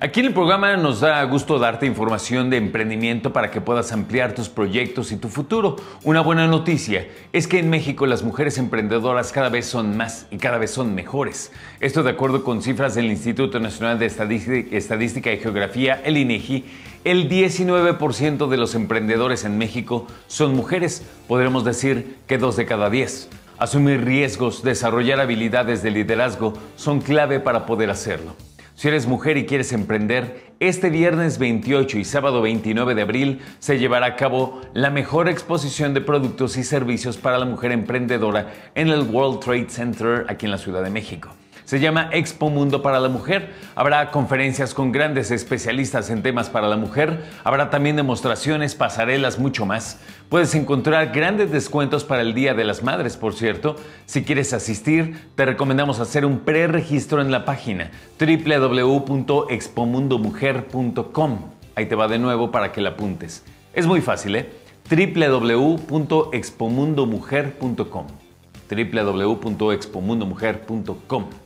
Aquí en el programa nos da gusto darte información de emprendimiento para que puedas ampliar tus proyectos y tu futuro. Una buena noticia es que en México las mujeres emprendedoras cada vez son más y cada vez son mejores. Esto de acuerdo con cifras del Instituto Nacional de Estadística y Geografía, el INEGI, e el 19% de los emprendedores en México son mujeres, podremos decir que dos de cada diez. Asumir riesgos, desarrollar habilidades de liderazgo son clave para poder hacerlo. Si eres mujer y quieres emprender, este viernes 28 y sábado 29 de abril se llevará a cabo la mejor exposición de productos y servicios para la mujer emprendedora en el World Trade Center aquí en la Ciudad de México. Se llama Expo Mundo para la Mujer. Habrá conferencias con grandes especialistas en temas para la mujer. Habrá también demostraciones, pasarelas, mucho más. Puedes encontrar grandes descuentos para el Día de las Madres, por cierto. Si quieres asistir, te recomendamos hacer un preregistro en la página www.expomundomujer.com. Ahí te va de nuevo para que la apuntes. Es muy fácil, ¿eh? www.expomundomujer.com www.expomundomujer.com